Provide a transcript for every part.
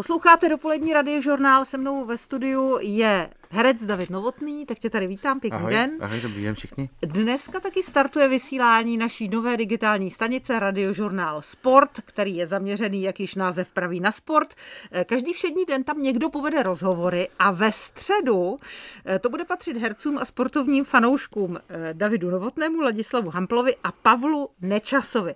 Posloucháte dopolední radiožurnál, se mnou ve studiu je herec David Novotný, tak tě tady vítám, pěkný ahoj, den. Ahoj, dobrý den všichni. Dneska taky startuje vysílání naší nové digitální stanice Radiožurnál Sport, který je zaměřený, jak již název praví, na sport. Eh, každý všední den tam někdo povede rozhovory a ve středu eh, to bude patřit hercům a sportovním fanouškům eh, Davidu Novotnému, Ladislavu Hamplovi a Pavlu Nečasovi.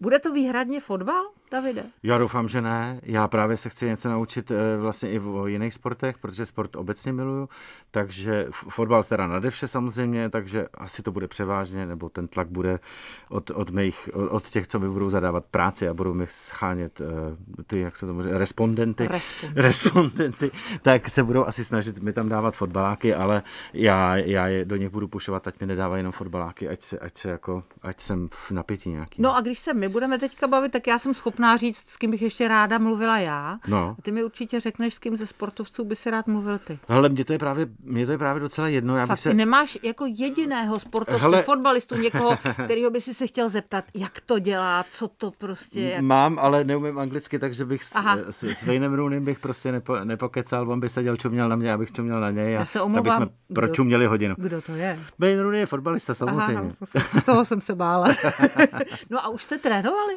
Bude to výhradně fotbal? Davide? Já doufám, že ne. Já právě se chci něco naučit eh, vlastně i v jiných sportech, protože sport obecně miluju, takže fotbal teda nade vše samozřejmě, takže asi to bude převážně, nebo ten tlak bude od, od, mých, od těch, co mi budou zadávat práci a budou mi schánět eh, ty, jak se to může, respondenty, respondenty, respondenty tak se budou asi snažit mi tam dávat fotbaláky, ale já, já je do nich budu pušovat, ať mi nedávají jenom fotbaláky, ať, se, ať, se jako, ať jsem v napětí nějaký. No a když se my budeme teďka bavit, tak já jsem schopná schopná říct, s kým bych ještě ráda mluvila já. No. A ty mi určitě řekneš, s kým ze sportovců by si rád mluvil ty. Hele, mě to je právě, mě to je právě docela jedno. Já Fakt, bych se... nemáš jako jediného sportovce, Hele... fotbalistu, někoho, kterého by si se chtěl zeptat, jak to dělá, co to prostě... Jak... Mám, ale neumím anglicky, takže bych s, s, s Vejnem Roonem bych prostě nepo, nepokecal, on by seděl měl, na mě, abych měl na něj. A já se omlouvám. Proč měli hodinu. Kdo to je? Wayne Rooney je fotbalista, no, samozřejmě. Aha, toho jsem se bála. no a už jste trénovali?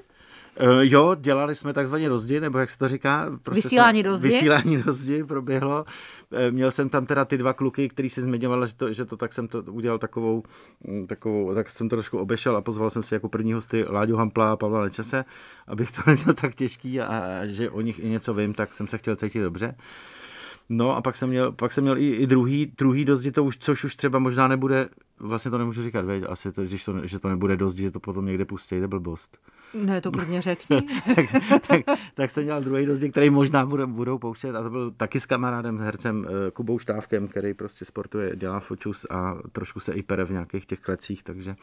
Eh, jo, dělali jsme takzvaně rozdí, nebo jak se to říká? Prostě vysílání rozdí. Vysílání rozdí proběhlo. Eh, měl jsem tam teda ty dva kluky, který si zmiňoval, že to, že to tak jsem to udělal takovou, mm, takovou, tak jsem to trošku obešel a pozval jsem si jako první hosty Láďu Hampla a Pavla Nečese, abych to neměl tak těžký a, a že o nich i něco vím, tak jsem se chtěl cítit dobře. No a pak jsem měl, pak jsem měl i, i druhý, druhý dozdi, to už, což už třeba možná nebude, vlastně to nemůžu říkat, veď, asi to, když to, že to nebude dozdi, že to potom někde pustí, to blbost. Ne, no, to klidně řekni. tak, tak, tak, jsem měl druhý dozdi, který možná budou, budou pouštět a to byl taky s kamarádem, hercem eh, Kubou Štávkem, který prostě sportuje, dělá fočus a trošku se i pere v nějakých těch klecích, takže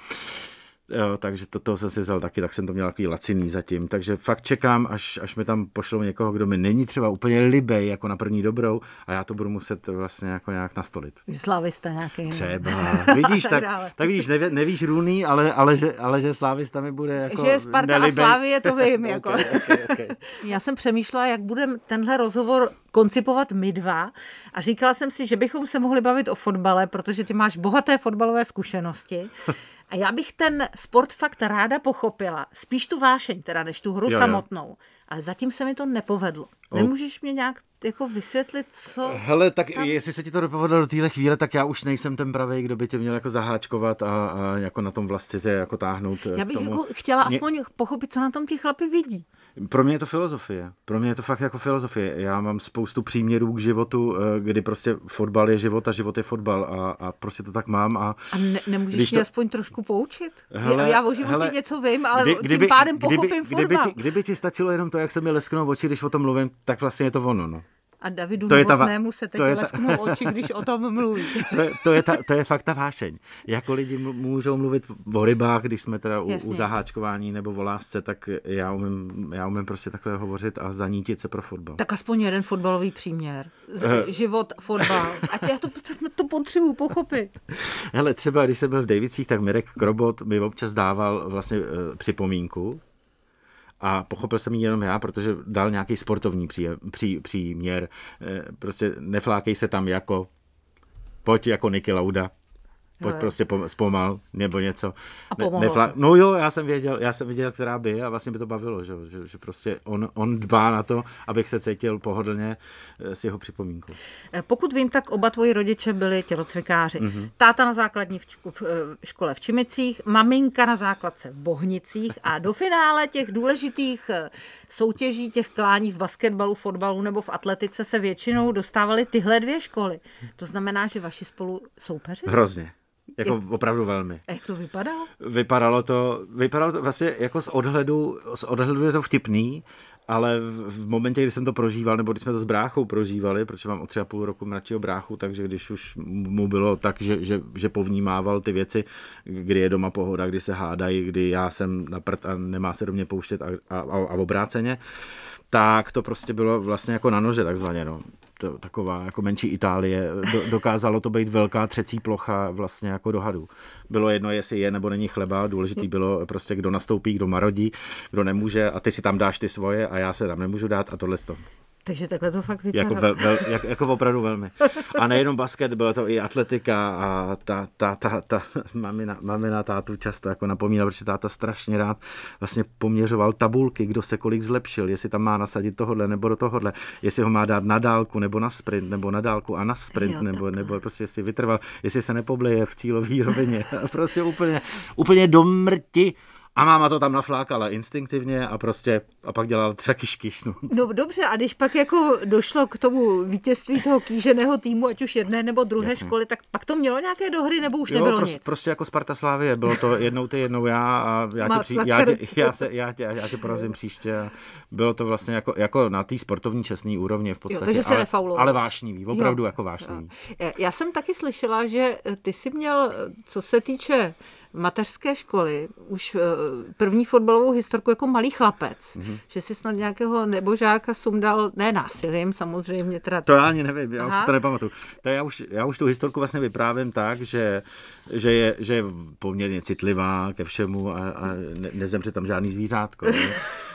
Jo, takže to, toho jsem si vzal taky, tak jsem to měl takový laciný zatím. Takže fakt čekám, až, až mi tam pošlou někoho, kdo mi není třeba úplně libej jako na první dobrou a já to budu muset vlastně jako nějak nastolit. Slavista nějaký. Třeba. Vidíš, tak, tak, tak vidíš, neví, nevíš Růný, ale, ale, že, ale že Slávista mi bude jako Že je Sparta nelibej. a je to vím. jako. okay, okay, okay. já jsem přemýšlela, jak budeme tenhle rozhovor koncipovat my dva a říkala jsem si, že bychom se mohli bavit o fotbale, protože ty máš bohaté fotbalové zkušenosti. A já bych ten sport fakt ráda pochopila. Spíš tu vášeň teda, než tu hru jo, samotnou. Jo. A zatím se mi to nepovedlo. Nemůžeš mě nějak jako vysvětlit, co... Hele, tak tam... jestli se ti to nepovedlo do téhle chvíle, tak já už nejsem ten pravý, kdo by tě měl jako zaháčkovat a, a jako na tom vlastně tě jako táhnout eh, Já bych tomu. Jako chtěla mě... aspoň pochopit, co na tom ti chlapi vidí. Pro mě je to filozofie. Pro mě je to fakt jako filozofie. Já mám spoustu příměrů k životu, eh, kdy prostě fotbal je život a život je fotbal a, a prostě to tak mám. A, a ne, nemůžeš když mě to... aspoň trošku poučit? Hele, já o životě hele, něco vím, ale kdy, tím kdyby, tím pádem pochopím kdyby, fotbal. Kdyby ti, kdyby ti stačilo jenom to, to, jak se mi lesknou oči, když o tom mluvím, tak vlastně je to ono. No. A Davidu to je ta, se teď to je ta... lesknou oči, když o tom mluví. to, je, to, je ta, to je fakt ta vášeň. Jako lidi můžou mluvit o rybách, když jsme teda u, u zaháčkování nebo o lásce, tak já umím, já umím prostě takhle hovořit a zanítit se pro fotbal. Tak aspoň jeden fotbalový příměr. Z, uh... Život, fotbal. A já to, to, to potřebuju pochopit. Hele, třeba když jsem byl v Davicích, tak Mirek Krobot mi občas dával vlastně uh, připomínku, a pochopil jsem ji jenom já, protože dal nějaký sportovní příjem, pří, příměr. Eh, prostě neflákej se tam jako, pojď jako Niky Lauda pojď Hele. No. prostě zpomal, nebo něco. A pomohlo. Ne, nefla- no jo, já jsem věděl, já jsem věděl, která by a vlastně by to bavilo, že, že, že prostě on, on dbá na to, abych se cítil pohodlně eh, s jeho připomínkou. Eh, pokud vím, tak oba tvoji rodiče byli tělocvikáři. Mm-hmm. Táta na základní v, čku, v eh, škole v Čimicích, maminka na základce v Bohnicích a do finále těch důležitých soutěží, těch klání v basketbalu, fotbalu nebo v atletice se většinou dostávaly tyhle dvě školy. To znamená, že vaši spolu soupeři? Hrozně. Jako jak, opravdu velmi. A jak to vypadalo? Vypadalo to, vypadalo to vlastně jako z odhledu, z odhledu je to vtipný, ale v, v momentě, kdy jsem to prožíval, nebo když jsme to s bráchou prožívali, protože mám o tři a půl roku mladšího bráchu, takže když už mu bylo tak, že, že, že povnímával ty věci, kdy je doma pohoda, kdy se hádají, kdy já jsem na prd a nemá se do mě pouštět a, a, a, a obráceně, tak to prostě bylo vlastně jako na nože takzvaně. No to, taková jako menší Itálie. Do, dokázalo to být velká třecí plocha vlastně jako dohadu. Bylo jedno, jestli je nebo není chleba, důležitý mm. bylo prostě, kdo nastoupí, kdo marodí, kdo nemůže a ty si tam dáš ty svoje a já se tam nemůžu dát a tohle to. Takže takhle to fakt vypadá. Jako, ve, ve, jak, jako opravdu velmi. A nejenom basket, bylo to i atletika a ta, ta, ta, ta mamina, mamina tátu často jako napomínal, protože táta strašně rád vlastně poměřoval tabulky, kdo se kolik zlepšil, jestli tam má nasadit tohle nebo do tohohle, jestli ho má dát na dálku nebo na sprint, nebo na dálku a na sprint, jo, nebo, nebo prostě jestli vytrval, jestli se nepobleje v cílové rovině. prostě úplně, úplně do mrti a máma to tam naflákala instinktivně a prostě a pak dělala třeba kiškiš. No. no dobře, a když pak jako došlo k tomu vítězství toho kýženého týmu, ať už jedné nebo druhé Jasně. školy, tak pak to mělo nějaké dohry nebo už jo, nebylo prost, nic? Prostě jako Sparta Slávie, bylo to jednou ty, jednou já a já, tě, při, já, tě, já, se, já, tě, já tě porazím příště. A bylo to vlastně jako, jako na té sportovní čestné úrovni v podstatě. Jo, takže se ale, nefaulo. ale vášnivý, opravdu jo. jako vášnivý. Jo. Já jsem taky slyšela, že ty jsi měl, co se týče mateřské školy už eh, první fotbalovou historku jako malý chlapec, mm-hmm. že si snad nějakého nebožáka sumdal, ne násilím samozřejmě. Teda... To já ani nevím, já Aha. už si to nepamatuju. To já, už, já už tu historku vlastně vyprávím tak, že, že, je, že je poměrně citlivá ke všemu a, a ne, nezemře tam žádný zvířátko. Ne?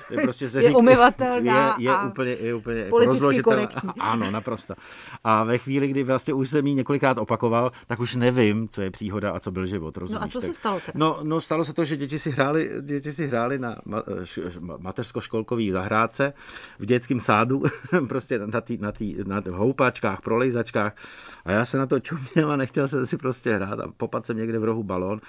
je prostě se je řík, umyvatelná je, je, a úplně, je úplně jako rozložitelná. Ano, naprosto. A ve chvíli, kdy vlastně už jsem ji několikrát opakoval, tak už nevím, co je příhoda a co byl život. Rozumíš? No a co tak, se stalo? Teda? No, no, stalo se to, že děti si hráli, děti si hráli na ma, mateřsko-školkový zahrádce v dětském sádu, prostě na, tý, na, tý, na tý houpačkách, prolejzačkách. A já se na to čuměl a nechtěl jsem si prostě hrát. A popadl jsem někde v rohu balon,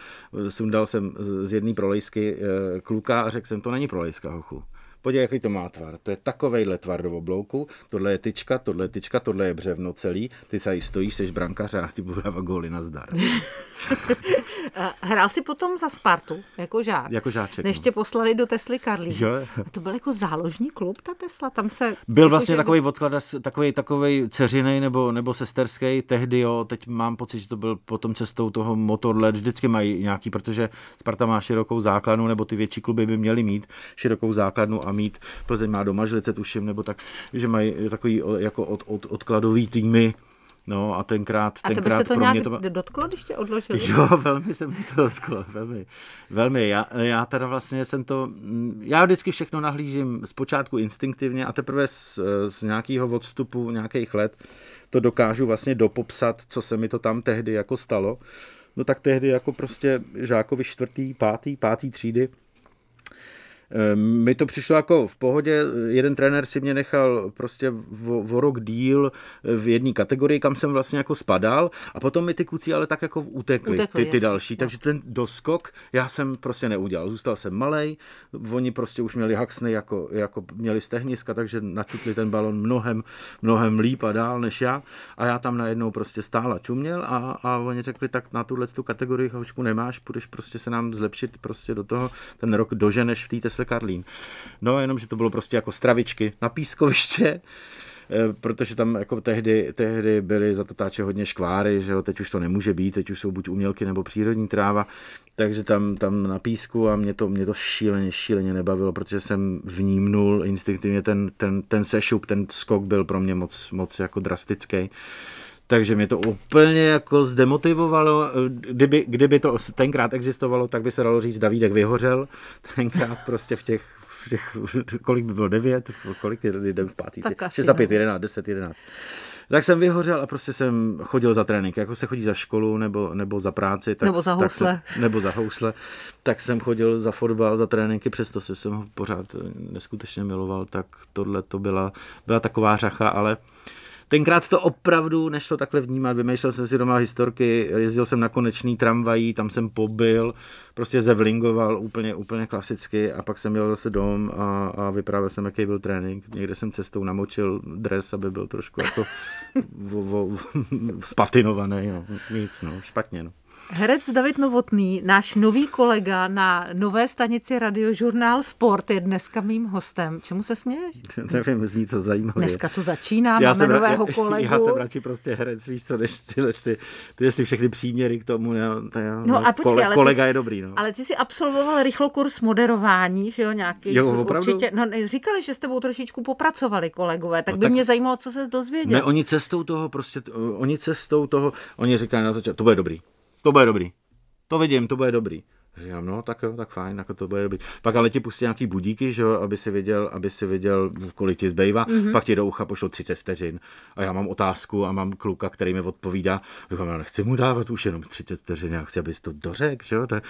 sundal jsem z jedné prolejsky eh, kluka a řekl jsem, to není prolejska, hochu. Podívej, jaký to má tvar. To je takovejhle tvar do oblouku. Tohle je tyčka, tohle je tyčka, tohle je břevno celý. Ty se stojíš, jsi brankař a ti budu dávat góly na zdar. Hrál si potom za Spartu jako žák. Jako žáček. Než no. tě poslali do Tesly Karlí. Jo. A to byl jako záložní klub ta Tesla, tam se... Byl jako vlastně že... takový odklad, takový, takový ceřiný nebo, nebo sesterský tehdy, jo, teď mám pocit, že to byl potom cestou toho motorle. vždycky mají nějaký, protože Sparta má širokou základnu, nebo ty větší kluby by měly mít širokou základnu a mít, Plzeň má doma žlice, tuším, nebo tak, že mají takový jako od, od, odkladový týmy, No a tenkrát, a tenkrát se to pro nějak mě to... dotklo, když tě odložili? Jo, velmi se mi to dotklo, velmi. velmi. Já, já teda vlastně jsem to, mm, já vždycky všechno nahlížím zpočátku instinktivně a teprve z, z nějakého odstupu, nějakých let, to dokážu vlastně dopopsat, co se mi to tam tehdy jako stalo. No tak tehdy jako prostě žákovi čtvrtý, pátý, pátý třídy, Ehm, mi to přišlo jako v pohodě, jeden trenér si mě nechal prostě v rok díl eh, v jedné kategorii, kam jsem vlastně jako spadal a potom mi ty kuci ale tak jako utekly, utekli, ty, ty další, takže ten doskok já jsem prostě neudělal, zůstal jsem malej, oni prostě už měli haxny jako, jako měli stehniska, takže načutli ten balon mnohem, mnohem líp a dál než já a já tam najednou prostě stála čuměl a, a oni řekli, tak na tuhle tu kategorii hočku nemáš, půjdeš prostě se nám zlepšit prostě do toho, ten rok doženeš v té Josefce Karlín. No jenom, že to bylo prostě jako stravičky na pískoviště, eh, protože tam jako tehdy, tehdy byly za to táče hodně škváry, že jo, teď už to nemůže být, teď už jsou buď umělky nebo přírodní tráva, takže tam, tam na písku a mě to, mě to šíleně, šíleně nebavilo, protože jsem vnímnul instinktivně ten, ten, ten sešup, ten skok byl pro mě moc, moc jako drastický. Takže mě to úplně jako zdemotivovalo. Kdyby, kdyby to tenkrát existovalo, tak by se dalo říct, Davídek vyhořel. Tenkrát prostě v těch, v těch kolik by bylo, devět, kolik je lidem v pátý, tak asi, 6 a pět, no. jedenáct, deset, jedenáct. Tak jsem vyhořel a prostě jsem chodil za trénink. Jako se chodí za školu nebo, nebo za práci. Tak, nebo za housle. Tak jsem, nebo za housle. Tak jsem chodil za fotbal, za tréninky, přesto jsem ho pořád neskutečně miloval. Tak tohle to byla, byla taková řacha, ale uh, tenkrát to opravdu nešlo takhle vnímat. Vymýšlel jsem si doma historky, jezdil jsem na konečný tramvají, tam jsem pobyl, prostě zevlingoval úplně, úplně klasicky a pak jsem měl zase dom a, a vyprávěl jsem, jaký byl trénink. Někde jsem cestou namočil dres, aby byl trošku jako vo, vo, vo, spatinovaný, no. nic, no, špatně. No. Herec David Novotný, náš nový kolega na nové stanici Radiožurnál Sport, je dneska mým hostem. Čemu se směješ? Nevím, zní to zajímavé. Dneska to začíná, já máme jsem, nového kolegu. Já, já jsem radši prostě herec, víš co, než ty, ty, ty, ty všechny příměry k tomu. Já, to já, no, no a počkej, kole, ale kolega jsi, je dobrý. No. Ale ty jsi absolvoval rychlo kurz moderování, že jo, nějaký. Jo, opravdu? Určitě, no, říkali, že s tebou trošičku popracovali kolegové, tak no, by tak, mě zajímalo, co se dozvěděl. Ne, oni cestou toho prostě, oni cestou toho, oni říkali na začátku, to bude dobrý to bude dobrý. To vidím, to bude dobrý. Já, no, tak jo, tak fajn, jako to bude dobrý. Pak ale ti pustí nějaký budíky, že jo, aby si viděl, aby si viděl, kolik ti zbývá. Mm-hmm. Pak ti do ucha pošlo 30 vteřin. A já mám otázku a mám kluka, který mi odpovídá. Říkám, já no, nechci mu dávat už jenom 30 vteřin, já chci, abys to dořekl, že jo. To je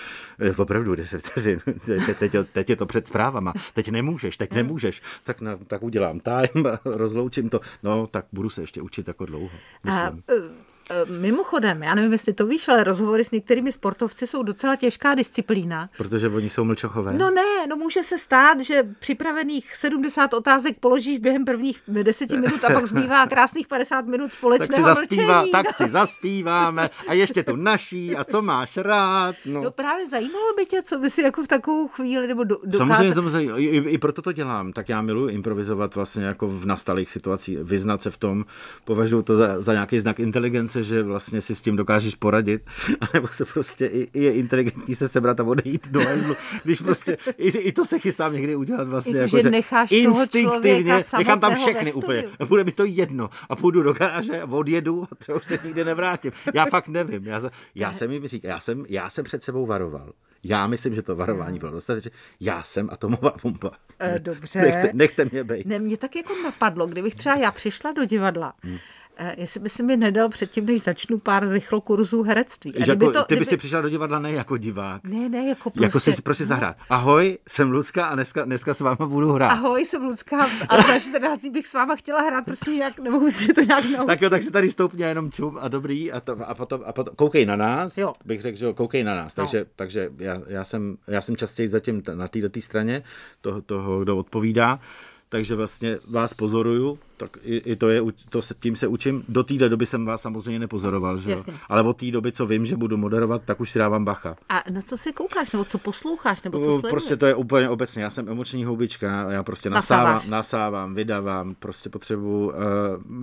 opravdu 10 vteřin. Te, teď, teď, je to před zprávama. Teď nemůžeš, teď mhm. nemůžeš. Tak, na, tak udělám time, rozloučím to. No, tak budu se ještě učit jako dlouho. Myslím. A, eh, Eh, mimochodem, já nevím, jestli to víš, ale rozhovory s některými sportovci jsou docela těžká disciplína. Protože oni jsou mlčochové. No ne, no může se stát, že připravených 70 otázek položíš během prvních 10 minut a pak zbývá krásných 50 minut společného tak si zaspívá, mlčení. Tak si zaspíváme a ještě tu naší a co máš rád. No, no právě zajímalo by tě, co by si jako v takovou chvíli nebo do, dokázal. Samozřejmě, samozřejmě i, i, proto to dělám. Tak já miluji improvizovat vlastně jako v nastalých situacích, vyznat se v tom, považuji to za, za nějaký znak inteligence šance, že vlastně si s tím dokážeš poradit, anebo se prostě i, i je inteligentní se sebrat a odejít do hajzlu, když prostě i, i, to se chystám někdy udělat vlastně. I jako, jako, že, že necháš instinktivně, nechám tam všechny úplně, bude mi to jedno a půjdu do garáže a odjedu a třeba už se nikdy nevrátím. Já fakt nevím, já, já jsem jim říkal, já jsem, já jsem před sebou varoval. Já myslím, že to varování mm. bylo dostatečné. Já jsem atomová bomba. E, dobře. Nechte, nechte mě být. Ne, mě tak jako napadlo, kdybych třeba já přišla do divadla hmm Eh, jestli by si mi nedal předtím, než začnu pár rychlo kurzů herectví. A jako, to, ty kdyby... by si přišla do divadla ne jako divák. Ne, ne, jako prostě. Jako si prostě-, prostě no. zahrát. Ahoj, jsem Lucka a dneska, dneska s váma budu hrát. Ahoj, jsem Lucka a za 14 bych s váma chtěla hrát, prostě jak nemohu si to nějak naučit. Tak jo, tak si tady stoupně jenom čup a dobrý a, to, a, potom, a potom, koukej na nás, jo. bych řekl, že koukej na nás. No. Takže, takže já, já, jsem, já jsem častěji zatím na této straně toho, toho, kdo odpovídá takže vlastně vás pozoruju, tak i, i to je, to se, tím se učím. Do té doby jsem vás samozřejmě nepozoroval, že Jo? ale od té doby, co vím, že budu moderovat, tak už si dávám bacha. A na co se koukáš, nebo co posloucháš, nebo co no, sleduješ? Prostě to je úplně obecně, já jsem emoční houbička, já prostě nasávám, nasávám vydávám, prostě potřebu. Eh,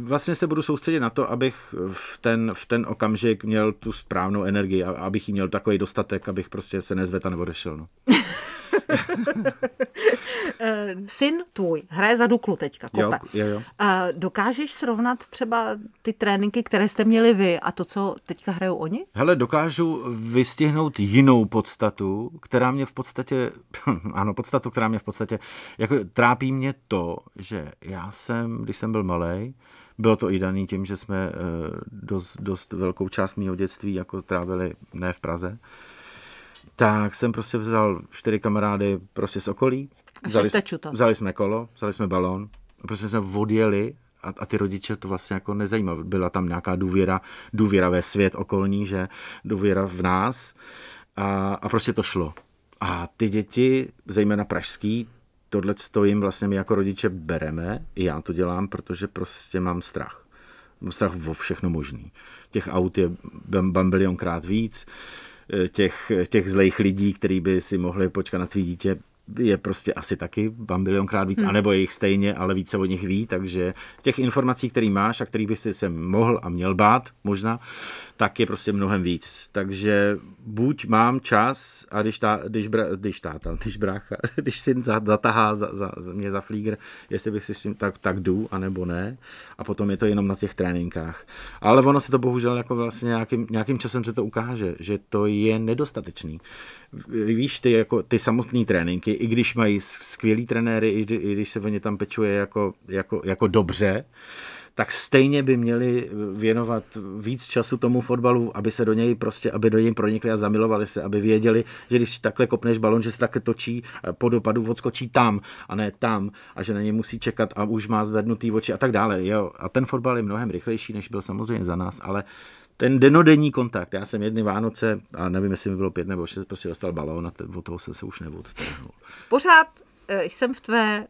vlastně se budu soustředit na to, abych v ten, v ten okamžik měl tu správnou energii, abych jí měl takový dostatek, abych prostě se nezvedl a neodešel. No. Eh, syn tvůj hraje za Duklu teďka, kope. Jo, jo, jo. Eh, dokážeš srovnat třeba ty tréninky, které jste měli vy a to, co teďka hrajou oni? Hele, dokážu vystihnout jinou podstatu, která mě v podstatě, ano, podstatu, která mě v podstatě, jako trápí mě to, že já jsem, když jsem byl malý, bylo to i daný tím, že jsme eh, dost, dost velkou část mého dětství jako trávili ne v Praze, tak jsem prostě vzal čtyři kamarády prostě z okolí vzali, vzali jsme kolo, vzali jsme balón a prostě jsme odjeli a, a ty rodiče to vlastně jako nezajímalo. Byla tam nějaká důvěra, důvěra ve svět okolní, že důvěra v nás a, a prostě to šlo. A ty děti, zejména pražský, tohle jim vlastně my jako rodiče bereme, i já to dělám, protože prostě mám strach. Mám strach o všechno možný. Těch aut je bambilionkrát víc, e, těch, e, těch zlejch lidí, který by si mohli počkat na tvý dítě, je prostě asi taky bambilionkrát víc, hmm. anebo je jich stejně, ale více o nich ví, takže těch informací, které máš a který bych si se mohl a měl bát možná, tak je prostě mnohem víc. Takže buď mám čas a když, tá, když, bra, když táta, když brácha, když syn zatahá za, za, za, mě za flígr, jestli bych si s tím tak, tak jdu, anebo ne. A potom je to jenom na těch tréninkách. Ale ono se to bohužel jako vlastně nějakým, nějakým časem se to ukáže, že to je nedostatečný. Víš, ty, jako, ty samotné tréninky, i když mají skvělý trenéry, i, i když se o ně tam pečuje jako, jako, jako dobře, tak stejně by měli věnovat víc času tomu fotbalu, aby se do něj prostě, aby do něj pronikli a zamilovali se, aby věděli, že když takhle kopneš balon, že se takhle točí eh, po dopadu, odskočí tam a ne tam a že na něj musí čekat a už má zvednutý oči a tak dále. Jo. A ten fotbal je mnohem rychlejší, než byl samozřejmě za nás, ale ten denodenní kontakt. Já jsem jedny Vánoce, a nevím, jestli mi bylo pět nebo šest, prostě dostal balón a od toho jsem se už neodtrhnul. Pořád eh, jsem v tvé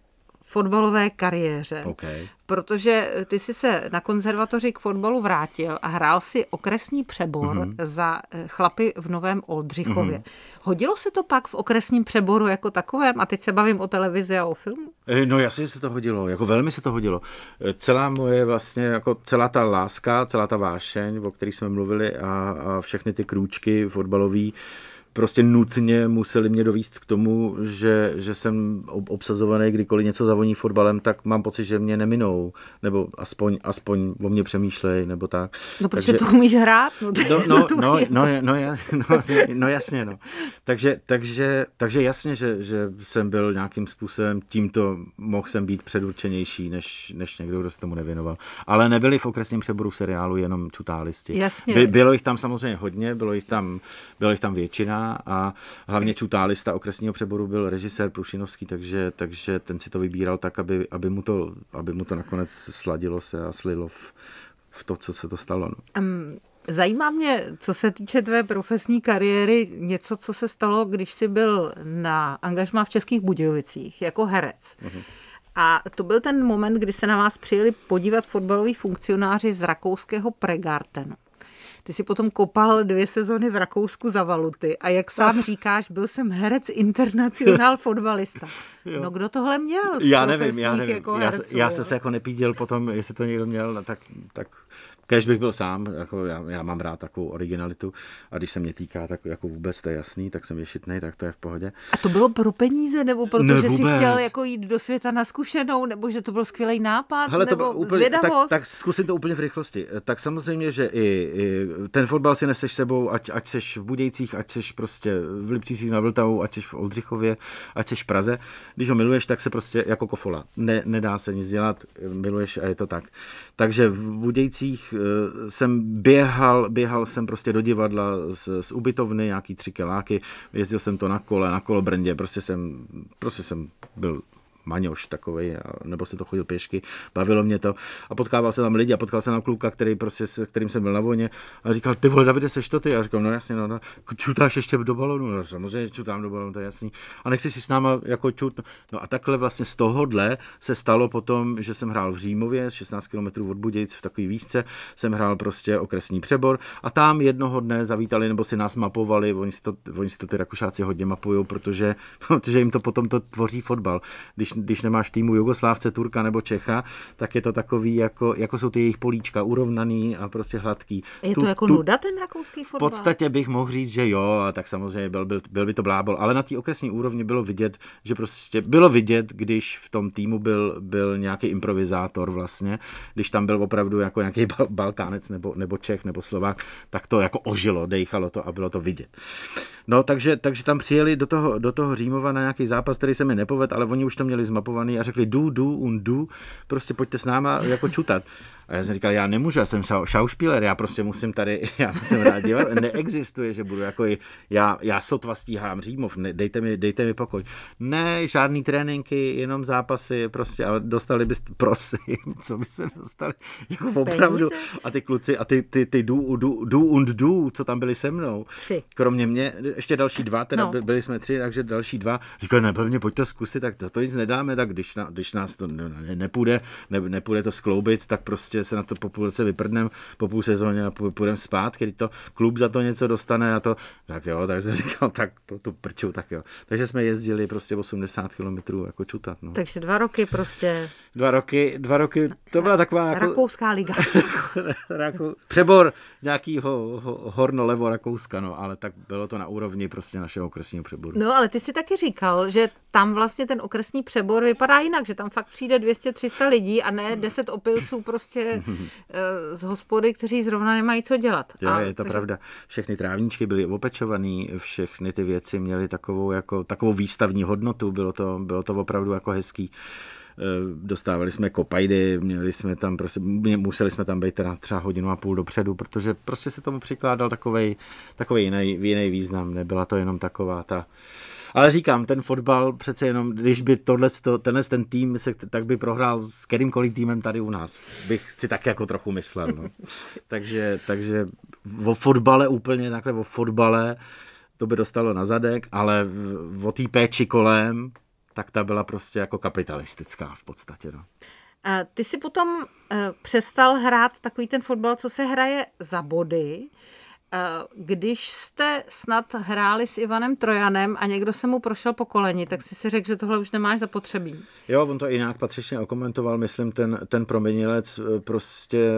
fotbalové kariéře. Okay. Protože eh, ty jsi se na konzervatoři k fotbalu vrátil a hrál si okresní přebor mm-hmm. za eh, chlapy v Novém Oldřichově. Mm-hmm. Hodilo se to pak v okresním přeboru jako takovém? A teď se bavím o televizi a o filmu. Eh, no jasně se to hodilo, jako velmi se to hodilo. Celá moje vlastně, jako celá ta láska, celá ta vášeň, o který jsme mluvili a, a všechny ty krůčky fotbalové, prostě nutně museli mě dovíst k tomu, že, že jsem obsazovaný, kdykoliv něco zavoní fotbalem, tak mám pocit, že mě neminou, nebo aspoň, aspoň o mě přemýšlej, nebo tak. No protože takže, to umíš hrát. No, no no, no, no, no, no, no, no, no jasně, no. Takže, takže, takže jasně, že, že jsem byl nějakým způsobem, tímto mohl jsem být předurčenější, než, než někdo, kdo se tomu nevěnoval. Ale nebyli v okresním přeboru seriálu jenom čutálisti. Jasně. By, bylo jich tam samozřejmě hodně, bylo jich tam, bylo jich tam většina, a hlavně čutálista okresního přeboru byl režisér Prušinovský, takže, takže ten si to vybíral tak, aby, aby, mu, to, aby mu to nakonec sladilo se a slilo v, v to, co se to stalo. No. Um, zajímá mě, co se týče tvé profesní kariéry, něco, co se stalo, když jsi byl na angažmá v Českých Budějovicích jako herec. Uh-huh. A to byl ten moment, kdy se na vás přijeli podívat fotbaloví funkcionáři z rakouského Pregartenu. Ty si potom kopal dvě sezony v Rakousku za valuty a jak sám Ach. říkáš, byl jsem herec internacionál fotbalista. No kdo tohle měl? Já nevím, já nevím. Jako já, herců, já jsem se jako nepíděl potom, jestli to někdo měl, no, tak, tak Kež bych byl sám, jako já, já, mám rád takovou originalitu a když se mě týká, tak jako vůbec to je jasný, tak jsem ješitnej, tak to je v pohodě. A to bylo pro peníze, nebo protože ne, jsi chtěl jako jít do světa na zkušenou, nebo že to byl skvělý nápad, Hele, nebo to úplně, zvědavost? Tak, tak, zkusím to úplně v rychlosti. Tak samozřejmě, že i, i ten fotbal si neseš sebou, ať, ať seš v Budějcích, ať seš prostě v Lipcích na Vltavu, ať seš v Oldřichově, ať seš v Praze. Když ho miluješ, tak se prostě jako kofola. Ne, nedá se nic dělat, miluješ a je to tak. Takže v Budějcích eh, jsem běhal, běhal jsem prostě do divadla z, z ubytovny, nějaký tři keláky, jezdil jsem to na kole, na kolobrndě, prostě jsem, prostě jsem byl maňoš takový, nebo se to chodil pěšky, bavilo mě to. A potkával jsem tam lidi a potkal jsem tam kluka, který prostě, se kterým jsem byl na vojně a říkal, ty vole, Davide, seš to ty? A říkal, no jasně, no, no čutáš ještě do balonu? No, samozřejmě čutám do balonu, to je jasný. A nechci si s náma jako čut. No a takhle vlastně z tohohle se stalo potom, že jsem hrál v Římově, 16 km od Budějic v takové výzce, jsem hrál prostě okresní přebor a tam jednoho dne zavítali nebo si nás mapovali, oni si to, oni si to ty Rakušáci hodně mapují, protože, protože jim to potom to tvoří fotbal. Když když, když nemáš týmu Jugoslávce, Turka nebo Čecha, tak je to takový, jako, jako jsou ty jejich políčka, urovnaný a prostě hladký. Je tu, to jako tu, nuda ten rakouský fotbal? V podstatě bych mohl říct, že jo, a tak samozřejmě byl, byl, byl by to blábol, ale na té okresní úrovni bylo vidět, že prostě bylo vidět, když v tom týmu byl, byl nějaký improvizátor vlastně, když tam byl opravdu jako nějaký bal, Balkánec nebo, nebo Čech nebo Slovák, tak to jako ožilo, dejchalo to a bylo to vidět. No, takže, takže tam přijeli do toho, do toho Římova na nějaký zápas, který se mi nepovedl, ale oni už to měli měli zmapovaný a řekli du, du, un, du, prostě pojďte s náma jako čutat. A já jsem říkal, já nemůžu, já jsem šaušpíler, já prostě musím tady, já jsem rád dívat, neexistuje, že budu jako, já, já sotva stíhám Římov, ne, dejte, mi, dejte mi pokoj. Ne, žádný tréninky, jenom zápasy, prostě, a dostali byste, prosím, co by jsme dostali, jako opravdu. A ty kluci, a ty, ty, ty dů, dů, dů und dů, co tam byli se mnou. Tři. Kromě mě, ještě další dva, teda no. byli jsme tři, takže další dva. Říkali, ne, pevně, pojďte zkusit, tak to, to nic nedáme, tak když, na, když nás to ne, ne, nepůjde, ne, nepůjde to skloubit, tak prostě že se na to po půl roce vyprdnem, po půl sezóně a půjdem spát, když to klub za to něco dostane a to, tak jo, tak jsem říkal, tak to tu prču, tak jo. Takže jsme jezdili prostě 80 km jako čutat. No. Takže dva roky prostě. Dva roky, dva roky, to byla taková... Jako... Rakouská liga. Přebor nějakého horno-levo Rakouska, no, ale tak bylo to na úrovni prostě našeho okresního přeboru. No, ale ty si taky říkal, že tam vlastně ten okresní přebor vypadá jinak, že tam fakt přijde 200-300 lidí a ne 10 opilců prostě prostě eh, z hospody, kteří zrovna nemají co dělat. Jo, a, je to takže... pravda. Všechny trávničky byly opečované, všechny ty věci měly takovou, jako, takovou výstavní hodnotu, bylo to, bylo to opravdu jako hezký eh, dostávali jsme kopajdy, měli jsme tam prostě, museli jsme tam být teda třeba hodinu a půl dopředu, protože prostě se tomu přikládal takový jiný, jiný význam, nebyla to jenom taková ta ale říkám, ten fotbal přece jenom, když by tohle, tenhle ten tým, se, tak by prohrál s kterýmkoliv týmem tady u nás. Bych si tak jako trochu myslel. No. takže, takže o fotbale úplně, takhle o fotbale, to by dostalo na zadek, ale o té péči kolem, tak ta byla prostě jako kapitalistická v podstatě. No. A ty si potom eh, přestal hrát takový ten fotbal, co se hraje za body. Eh, když jste snad hráli s Ivanem Trojanem a někdo se mu prošel po koleni, tak si si řekl, že tohle už nemáš zapotřebí. Jo, on to i nějak patřičně okomentoval, myslím, ten, ten proměnilec eh, prostě...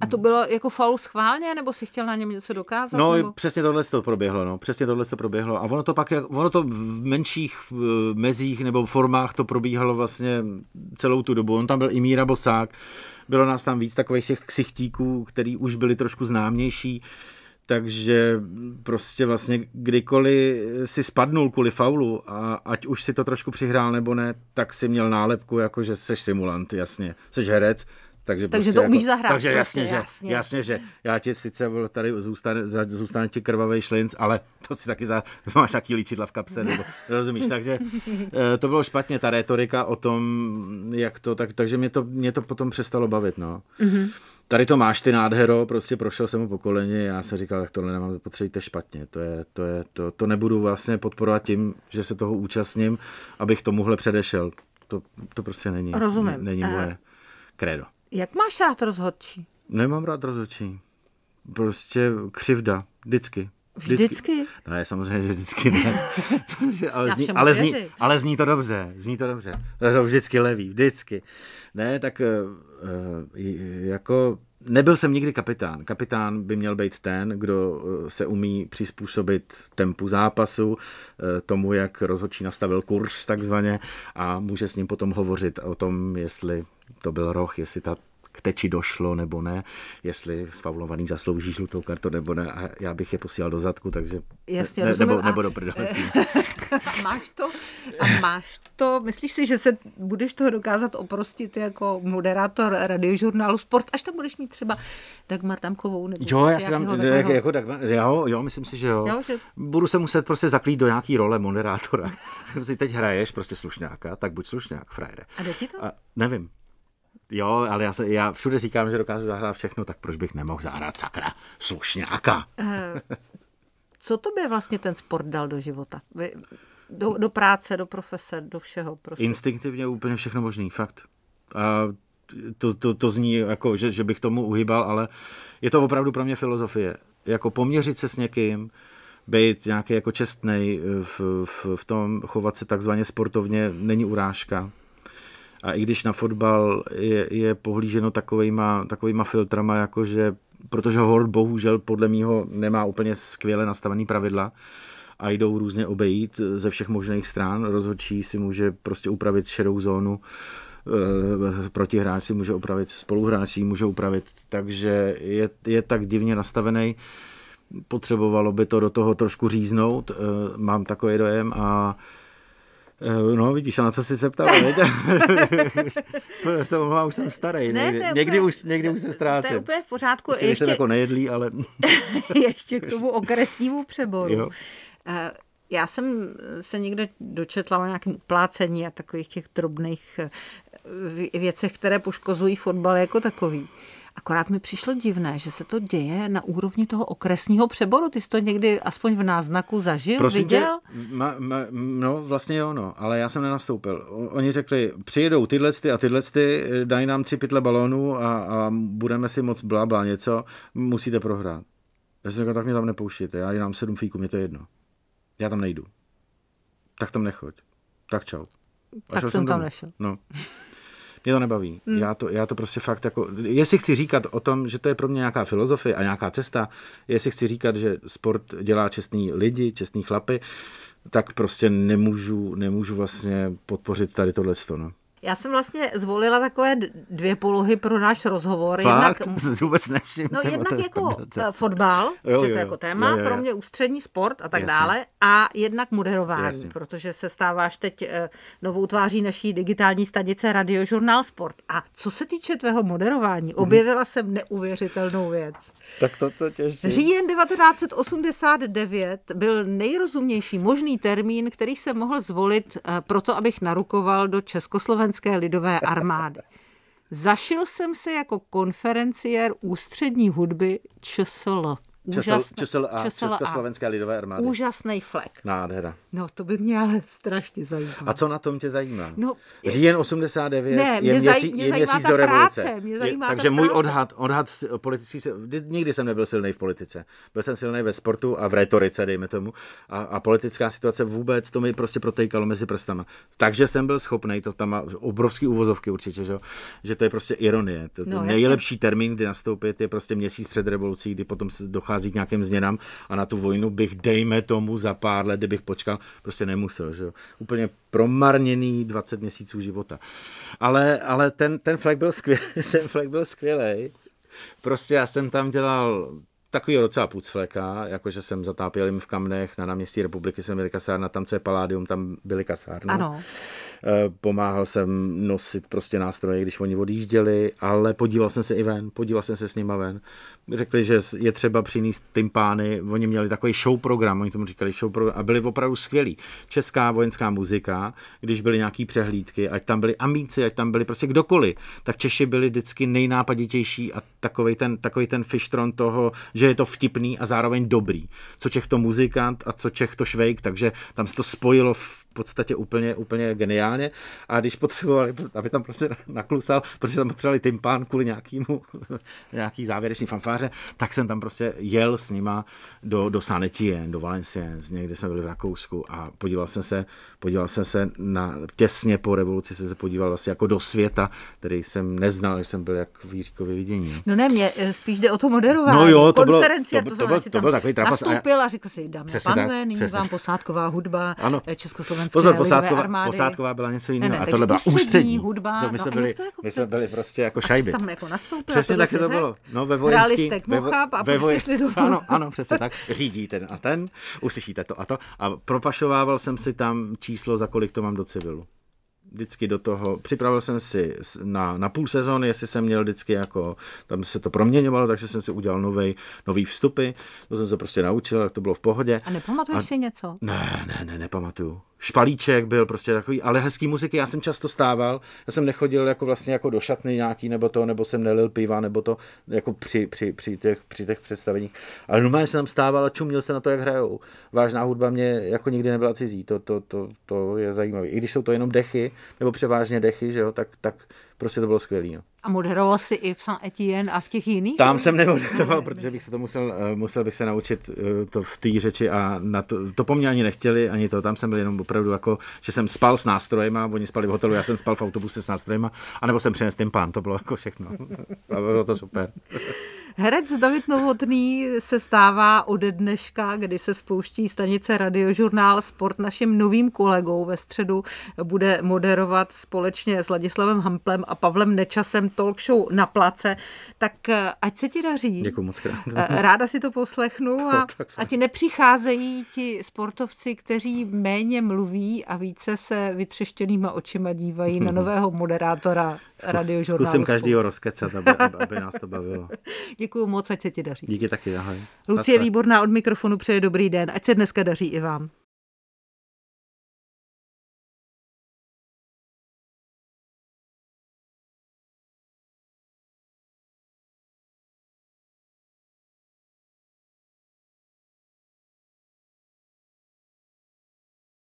A to bylo jako faul schválně, nebo si chtěl na něm něco dokázat? No, nebo... přesně tohle to proběhlo, no, přesně tohle to proběhlo. A ono to pak, jak, ono to v menších eh, mezích nebo formách to probíhalo vlastně celou tu dobu. On tam byl i Míra Bosák, bylo nás tam víc takových těch ksichtíků, který už byli trošku známější takže prostě vlastně kdykoliv si spadnul kvůli faulu a ať už si to trošku přihrál nebo ne, tak si měl nálepku, jako že seš simulant, jasně, seš herec, takže, takže prostě to jako- umíš jako, zahrát. Takže prostě, jasně, že, jasně. jasně, že já ti sice tady zůstane, zůstane ti krvavý šlinc, ale to si taky za, máš taky líčidla v kapse, nebo rozumíš. Takže eh, to bylo špatně, ta retorika o tom, jak to, tak, takže mě to, mě to potom přestalo bavit. No. Mm-hmm tady to máš ty nádhero, prostě prošel jsem mu po koleni, já jsem říkal, tak tohle nemám zapotřebí, špatně, to, je, to, je, to, to nebudu vlastně podporovat tím, že se toho účastním, abych tomuhle předešel. To, to prostě není, Rozumím. N- není eh, moje kredo. Jak máš rád rozhodčí? Nemám rád rozhodčí. Prostě křivda, vždycky. Vždycky. vždycky? Ne, samozřejmě, že vždycky ne. ale, zní, ale, zní, ale zní to dobře, zní to dobře. To vždycky levý, vždycky. Ne, tak eh, eh, jako nebyl jsem nikdy kapitán. Kapitán by měl být ten, kdo eh, se umí přizpůsobit tempu zápasu, tomu, jak rozhodčí nastavil kurz takzvaně a může s ním potom hovořit o tom, jestli to byl roh, jestli ta k teči došlo nebo ne, jestli sfaulovaný zaslouží žlutou kartu nebo ne a já bych je posílal do zadku, takže Jasně, ne, nebo, nebo do prdele. máš to a máš to, myslíš si, že se budeš toho dokázat oprostit jako moderátor radiožurnálu Sport, až tam budeš mít třeba Dagmar Tamkovou? Nebo jo, já si tam, jako, jako tak, jo, jo, myslím si, že jo. jo že... Budu se muset prostě zaklít do nějaký role moderátora. teď hraješ prostě slušňáka, tak buď slušňák, frajere. A jde ti to? A, nevím. Jo, ale já, se, já všude říkám, že dokážu zahrát všechno, tak proč bych nemohl zahrát sakra slušňáka? Eh, co to by vlastně ten sport dal do života? Do, do práce, do profese, do všeho? Prostě. Instinktivně úplně všechno možný, fakt. A to, to, to zní jako, že, že bych tomu uhybal, ale je to opravdu pro mě filozofie. Jako poměřit se s někým, být nějaký jako čestnej eh, v, v, v tom, chovat se takzvaně sportovně, není urážka. A i když na fotbal je, je pohlíženo takovýma, takovýma filtrama, jakože, protože Hort bohužel podle mýho nemá úplně skvěle nastavený pravidla, a jdou různě obejít ze všech možných stran. Rozhodčí si může prostě upravit šedou zónu, eh, protihráč si může upravit, spoluhráč si může upravit, takže je, je tak divně nastavený. Potřebovalo by to do toho trošku říznout, eh, mám takový dojem a Eh, no vidíš, na co jsi se ptal, jsem, už jsem starý, ne, někdy, někdy, úplně, už, někdy už se ztrácím. To je úplně v pořádku. Ještě, ještě jako nejedlí, ale... ještě k tomu okresnímu přeboru. Jo. Eh, já jsem se někde dočetla o nějakém uplácení a takových těch drobných eh, věcech, které poškozují fotbal jako takový. Akorát mi přišlo divné, že se to děje na úrovni toho okresního přeboru. Ty jsi to někdy aspoň v náznaku zažil, Prosím viděl? Tě, ma, ma, no, vlastně jo, no, ale já jsem nenastoupil. Oni řekli, přijedou tyhle ty a tyhle ty, dají nám tři pytle balónů a, a budeme si moc blabla něco, musíte prohrát. Já jsem řekl, tak mě tam nepouštějte, já jenám sedm fíků, mě to je jedno. Já tam nejdu. Tak tam nechoď. Tak čau. A tak jsem tam domů. nešel. No. Mě to nebaví. Mm. Já, to, já to prostě fakt jako, jestli chci říkat o tom, že to je pro mě nějaká filozofie a nějaká cesta, jestli chci říkat, že sport dělá čestný lidi, čestný chlapy, tak prostě nemůžu, nemůžu vlastně podpořit tady tohle. No. Já jsem vlastně zvolila takové dvě polohy pro náš rozhovor. Fakt? Jednak, vůbec nevšim, no, jednak jako kombinace. Eh, fotbal, jo, že jo, to jako téma, jo, jo, jo. pro mě ústřední sport a tak Jasně. dále, a jednak moderování, Jasně. protože se stáváš teď eh, novou tváří naší digitální stanice Radiožurnál Sport. A co se týče tvého moderování, mhm. objevila hmm. jsem neuvěřitelnou věc. Tak to co těžší. Říjen 1989 byl nejrozumější možný termín, který se mohl zvolit eh, proto, abych narukoval do Československa Slovenské lidové armády. Zašil jsem se jako konferenciér ústřední hudby ČSL. Česel, česel a česel Československé a. lidové armády. Úžasný flek. Nádhera. No, to by mě ale strašně zajímalo. A co na tom tě zajímá? No, Říjen 89 ne, je, mě měsí, mě je měsíc do revoluce. Práce, mě zajímá je, takže ta můj práce. odhad, odhad politický, nikdy jsem nebyl silný v politice. Byl jsem silný ve sportu a v retorice, dejme tomu. A, a politická situace vůbec, to mi prostě protejkalo mezi prstama. Takže jsem byl schopný, to tam má obrovský úvozovky určitě, že, že to je prostě ironie. To, no, nejlepší termín, kdy nastoupit, je prostě měsíc před revolucí, kdy potom dochází dochází k nějakým změnám a na tu vojnu bych, dejme tomu, za pár let, kdybych počkal, prostě nemusel. Že Úplně promarněný 20 měsíců života. Ale, ale ten, ten flag byl skvělý. Ten flag byl skvělý. Prostě já jsem tam dělal takový docela fleka, jakože jsem zatápěl jim v kamnech, na náměstí republiky jsem byl kasárna, tam, co je paládium, tam byly kasárny. Ano. Eh, pomáhal jsem nosit prostě nástroje, když oni odjížděli, ale podíval jsem se i ven, podíval jsem se s nima ven. Řekli, že je třeba přinést timpány, oni měli takový show program, oni tomu říkali show program a byli opravdu skvělí. Česká vojenská muzika, když byly nějaký přehlídky, ať tam byli amíci, ať tam byli prostě kdokoliv, tak Češi byli vždycky nejnápaditější a takový ten, takovej ten fištron toho, že je to vtipný a zároveň dobrý. Co Čech to muzikant a co Čech to švejk, takže tam se to spojilo v podstatě úplně, úplně geniálně. A když potřebovali, aby tam prostě naklusal, protože tam potřebovali tympán kvůli nějakýmu, nějaký závěrečný fanfáře, tak jsem tam prostě jel s nima do, do Sanetien, do Valenciennes, někde jsme byli v Rakousku a podíval jsem se, podíval jsem se na, těsně po revoluci jsem se podíval vlastně jako do světa, který jsem neznal, že jsem byl jak v Jiříkově vidění. No ne, mě eh, spíš jde o to moderování. No jo, to bylo, to, to, to, byl, to byl takový trapas. Nastoupil a, já, a řekl si, dáme panve, nyní přesně vám posádková hudba ano. Eh, slovenské Pozor, posádková, armády. posádková byla něco jiného. Ne, ne, a tohle byla ústřední hudba. To my, jsme no, byli, to jako my jsme byli prostě jako šajby. Tam jako nastoupil, přesně prostě, tak to bylo. No, ve vojenský, ve, ve, do ano, ano, přesně tak. Řídí ten a ten, uslyšíte to a to. A propašovával jsem si tam číslo, za kolik to mám do civilu vždycky do toho, připravil jsem si na, na půl sezóny, jestli jsem měl vždycky jako, tam se to proměňovalo, takže jsem si udělal novej, nový vstupy, to jsem se prostě naučil, tak to bylo v pohodě. A nepamatuješ a, si něco? Ne, ne, ne, nepamatuju špalíček byl prostě takový, ale hezký muziky, já jsem často stával, já jsem nechodil jako vlastně jako do šatny nějaký nebo to, nebo jsem nelil piva, nebo to jako při, při, při, těch, při těch představeních, ale normálně jsem tam stával a čuměl se na to, jak hrajou. Vážná hudba mě jako nikdy nebyla cizí, to, to, to, to je zajímavé. I když jsou to jenom dechy, nebo převážně dechy, že jo, tak, tak prostě to bylo skvělé. No. A moderoval jsi i v saint Etienne a v těch jiných? Tam jsem nemoderoval, ne, protože bych se to musel, eh, musel bych se naučit eh, to v té řeči a na to, to po mně ani nechtěli, ani to. Tam jsem byl jenom opravdu jako, že jsem spal s nástrojem a oni spali v hotelu, já jsem spal v autobuse s nástrojem, anebo jsem přinesl tým pán, to bylo jako všechno. A bylo to super. Herec David Novotný se stává ode dneška, kdy se spouští stanice Radiožurnál Sport našim novým kolegou. Ve středu bude moderovat společně s Ladislavem Hamplem a Pavlem Nečasem talk show na place. Tak eh, ať se ti daří. Děkuji moc krát. Eh, ráda si to poslechnu to, a, ať ti nepřicházejí ti sportovci, kteří méně mluví a více se vytřeštěnýma očima dívají na nového moderátora Radiožurnálu. Zkusím každýho rozkecat, aby, aby, aby nás to bavilo. Děkuji Děkuji moc, ať se ti daří. Díky taky, ahoj. Lucie Výborná od mikrofonu přeje dobrý den, ať se dneska daří i vám.